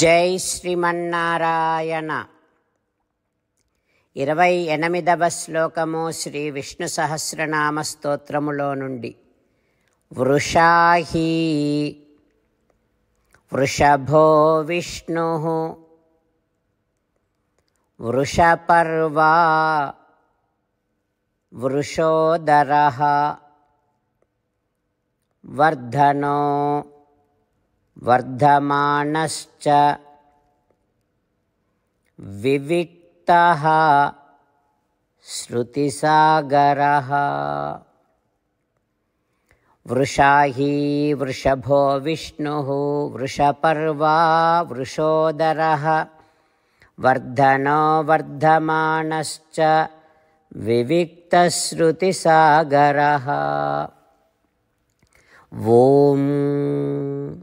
జై శ్రీమన్నారాయణ ఇరవై ఎనిమిదవ శ్లోకము శ్రీ విష్ణు సహస్రనామ స్తోత్రములో నుండి వృషాహి వృషభో విష్ణు వృషపర్వా వృషోదర వర్ధనో वर्धमानश्च विविक्तः श्रुतिसागरः वृषाही वृषभो विष्णुः वृषपर्वा वृषोदरः वर्धनो वर्धमानश्च विविक्तश्रुतिसागरः ॐ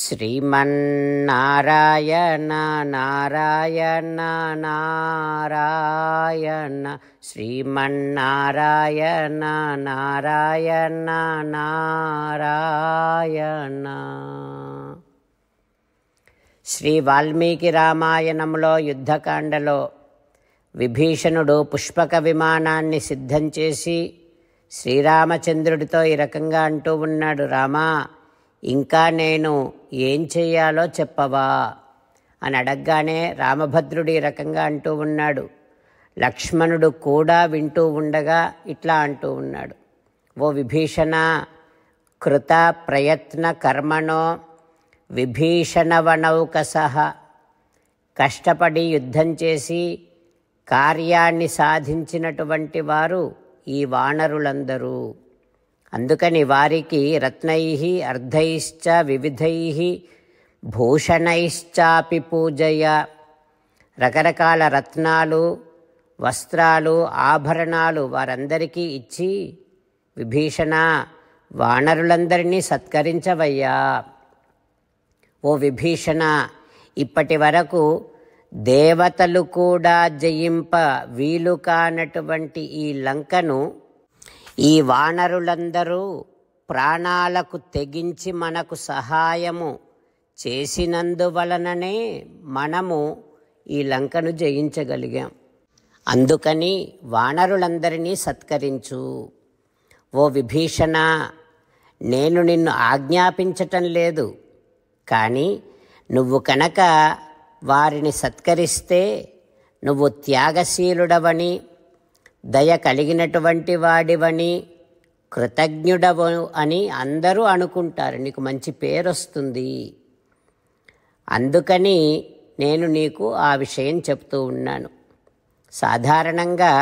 శ్రీమన్నారాయణ నారాయణ నారాయణ శ్రీమన్నారాయణ నారాయణ నారాయణ శ్రీ వాల్మీకి రామాయణంలో యుద్ధకాండలో విభీషణుడు పుష్పక విమానాన్ని సిద్ధం చేసి శ్రీరామచంద్రుడితో ఈ రకంగా అంటూ ఉన్నాడు రామా ఇంకా నేను ఏం చేయాలో చెప్పవా అని అడగగానే రామభద్రుడు ఈ రకంగా అంటూ ఉన్నాడు లక్ష్మణుడు కూడా వింటూ ఉండగా ఇట్లా అంటూ ఉన్నాడు ఓ విభీషణ కృత ప్రయత్న కర్మణో విభీషణవనౌకసహ కష్టపడి యుద్ధం చేసి కార్యాన్ని సాధించినటువంటి వారు ఈ వానరులందరూ అందుకని వారికి రత్నై అర్ధైశ్చ వివిధై భూషణైశ్చాపి పూజయ రకరకాల రత్నాలు వస్త్రాలు ఆభరణాలు వారందరికీ ఇచ్చి విభీషణ వానరులందరినీ సత్కరించవయ్యా ఓ విభీషణ ఇప్పటి వరకు దేవతలు కూడా జయింప వీలు కానటువంటి ఈ లంకను ఈ వానరులందరూ ప్రాణాలకు తెగించి మనకు సహాయము చేసినందువలననే మనము ఈ లంకను జయించగలిగాం అందుకని వానరులందరినీ సత్కరించు ఓ విభీషణ నేను నిన్ను ఆజ్ఞాపించటం లేదు కానీ నువ్వు కనుక వారిని సత్కరిస్తే నువ్వు త్యాగశీలుడవని దయ కలిగినటువంటి వాడివని కృతజ్ఞుడవు అని అందరూ అనుకుంటారు నీకు మంచి పేరు వస్తుంది అందుకని నేను నీకు ఆ విషయం చెప్తూ ఉన్నాను సాధారణంగా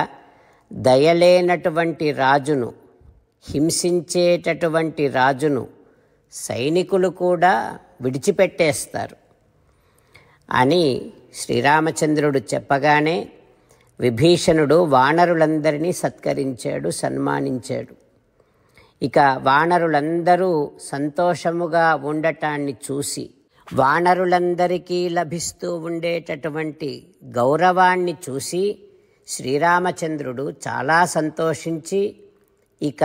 దయలేనటువంటి రాజును హింసించేటటువంటి రాజును సైనికులు కూడా విడిచిపెట్టేస్తారు అని శ్రీరామచంద్రుడు చెప్పగానే విభీషణుడు వానరులందరినీ సత్కరించాడు సన్మానించాడు ఇక వానరులందరూ సంతోషముగా ఉండటాన్ని చూసి వానరులందరికీ లభిస్తూ ఉండేటటువంటి గౌరవాన్ని చూసి శ్రీరామచంద్రుడు చాలా సంతోషించి ఇక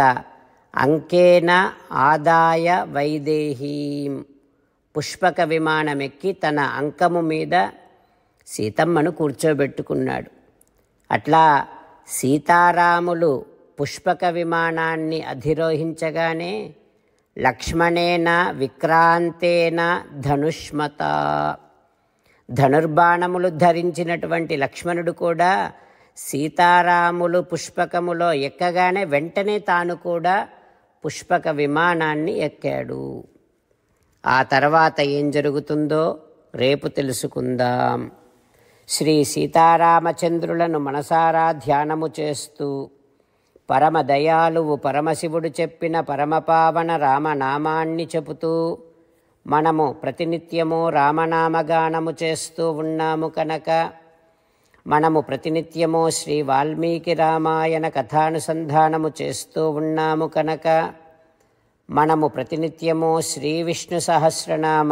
అంకేన ఆదాయ వైదేహీం పుష్పక విమానమెక్కి తన అంకము మీద సీతమ్మను కూర్చోబెట్టుకున్నాడు అట్లా సీతారాములు పుష్పక విమానాన్ని అధిరోహించగానే లక్ష్మణేన విక్రాంతేన ధనుష్మత ధనుర్బాణములు ధరించినటువంటి లక్ష్మణుడు కూడా సీతారాములు పుష్పకములో ఎక్కగానే వెంటనే తాను కూడా పుష్పక విమానాన్ని ఎక్కాడు ఆ తర్వాత ఏం జరుగుతుందో రేపు తెలుసుకుందాం శ్రీ సీతారామచంద్రులను మనసారా ధ్యానము చేస్తూ పరమ దయాలువు పరమశివుడు చెప్పిన పరమపావన రామనామాన్ని చెబుతూ మనము ప్రతినిత్యము రామనామగానము చేస్తూ ఉన్నాము కనుక మనము ప్రతినిత్యము శ్రీ వాల్మీకి రామాయణ కథానుసంధానము చేస్తూ ఉన్నాము కనుక మనము ప్రతినిత్యము శ్రీ విష్ణు సహస్రనామ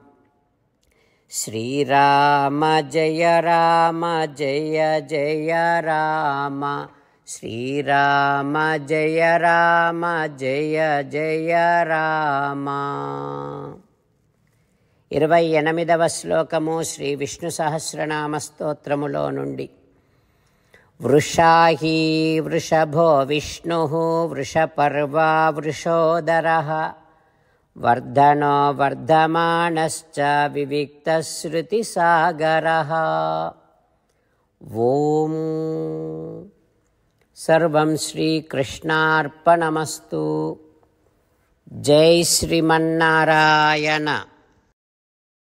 శ్రీరామ జయ రామ జయ జయ రామ శ్రీరామ జయ రామ జయ జయ రామ ఇరవై ఎనిమిదవ శ్లోకము శ్రీ విష్ణు సహస్రనామ స్తోత్రములో నుండి వృషాహీ వృషభో విష్ణు వృషపర్వా వృషోదర वर्धनो वर्धमानश्च विविक्तश्रुतिसागरः ॐ सर्वं श्रीकृष्णार्पणमस्तु जय श्रीमन्नारायण